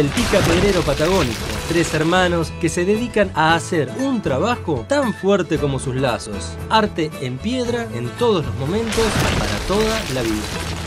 el pedrero patagónico, tres hermanos que se dedican a hacer un trabajo tan fuerte como sus lazos, arte en piedra en todos los momentos para toda la vida.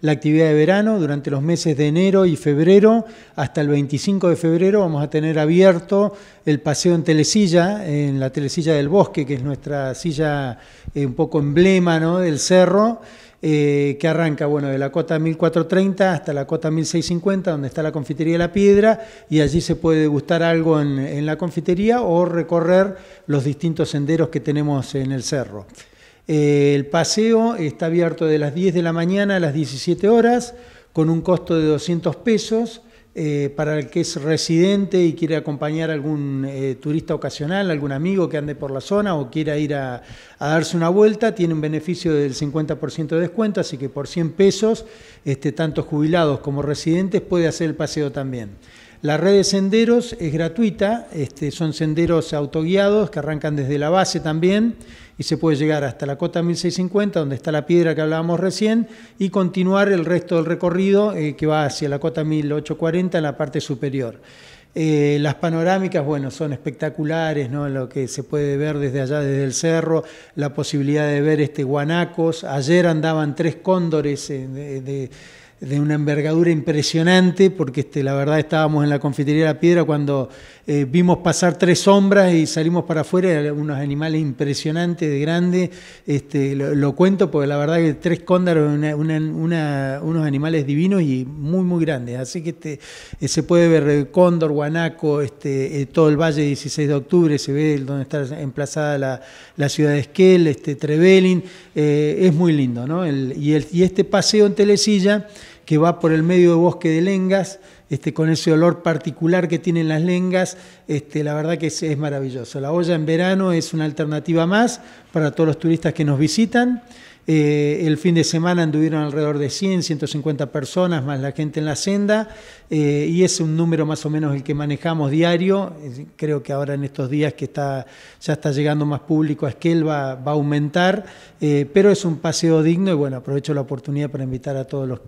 la actividad de verano durante los meses de enero y febrero. Hasta el 25 de febrero vamos a tener abierto el paseo en telesilla, en la telesilla del bosque, que es nuestra silla eh, un poco emblema del cerro. Eh, que arranca bueno, de la cota 1430 hasta la cota 1650, donde está la confitería la piedra, y allí se puede degustar algo en la confitería o recorrer los distintos senderos que tenemos en el cerro. Eh, el paseo está abierto de las 10 de la mañana a las 17 horas con un costo de 200 pesos. Eh, para el que es residente y quiere acompañar a algún eh, turista ocasional, algún amigo que ande por la zona o quiera ir a, darse una vuelta, tiene un beneficio del 50% de descuento, así que por 100 pesos, este, tanto jubilados como residentes puede hacer el paseo también. La red de senderos es gratuita, este, son senderos autoguiados que arrancan desde la base también y se puede llegar hasta la cota 1650, donde está la piedra que hablábamos recién, y continuar el resto del recorrido eh, que va hacia la cota 1840 en la parte superior. Eh, las panorámicas, bueno, son espectaculares, ¿no? Lo que se puede ver desde allá, desde el cerro, la posibilidad de ver este guanacos. Ayer andaban tres cóndores eh, de de una envergadura impresionante, porque este, la verdad estábamos en la confitería de la piedra cuando eh, vimos pasar tres sombras y salimos para afuera, unos animales impresionantes, de grande... este, lo, cuento porque la verdad que tres cóndaros, una, unos animales divinos y muy, muy grandes, así que este, eh, se puede ver cóndor, guanaco, este, eh, todo el valle 16 de octubre, se ve donde está emplazada la, la ciudad de Esquel, este, Trevelin, es muy lindo, ¿no? y, el, y este paseo en Telecilla, que va por el medio de bosque de lengas, este, con ese olor particular que tienen las lengas, este, la verdad que es maravilloso. La olla en verano es una alternativa más, para todos los turistas que nos visitan. Eh, el fin de semana anduvieron alrededor de 100, 150 personas, más la gente en la senda, eh, y es un número más o menos el que manejamos diario. Creo que ahora en estos días que está, ya está llegando más público a Esquel va, va a aumentar, eh, pero es un paseo digno y bueno, aprovecho la oportunidad para invitar a todos los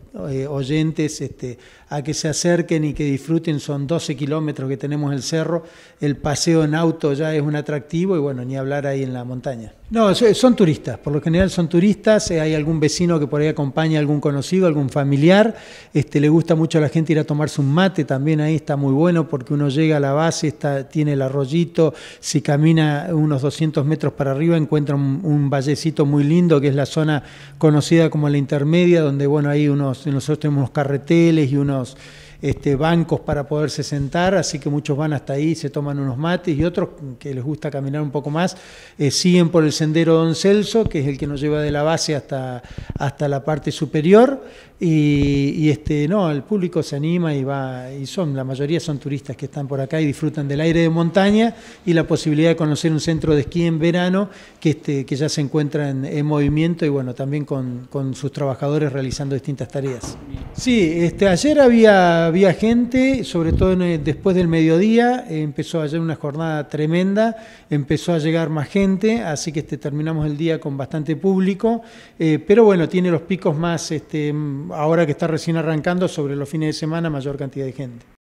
oyentes este, a que se acerquen y que disfruten. Son 12 kilómetros que tenemos el cerro, el paseo en auto ya es un atractivo y bueno, ni hablar ahí en la montaña. No, no, son turistas, por lo general son turistas, eh, hay algún vecino que por ahí acompaña algún conocido, algún familiar, este, le gusta mucho a la gente ir a tomarse un mate, también ahí está muy bueno porque uno llega a la base, está, tiene el arroyito, si camina unos 200 metros para arriba encuentra un, un vallecito muy lindo que es la zona conocida como la intermedia, donde bueno, ahí unos, nosotros tenemos unos carreteles y unos este, bancos para poderse sentar, así que muchos van hasta ahí, se toman unos mates y otros que les gusta caminar un poco más, eh, siguen por el sendero Don Celso, que es el que nos lleva de la base hasta, hasta la parte superior, y, este, no, el público se anima y va, y son, la mayoría son turistas que están por acá y disfrutan del aire de montaña y la posibilidad de conocer un centro de esquí en verano que, este, que ya se encuentra en, movimiento y bueno, también con, sus trabajadores realizando distintas tareas. Sí, este, ayer había había gente, sobre todo eh, después del mediodía, eh, empezó a ayer una jornada tremenda, empezó a llegar más gente, así que este, terminamos el día con bastante público, eh, pero bueno, tiene los picos más, este, ahora que está recién arrancando, sobre los fines de semana, mayor cantidad de gente.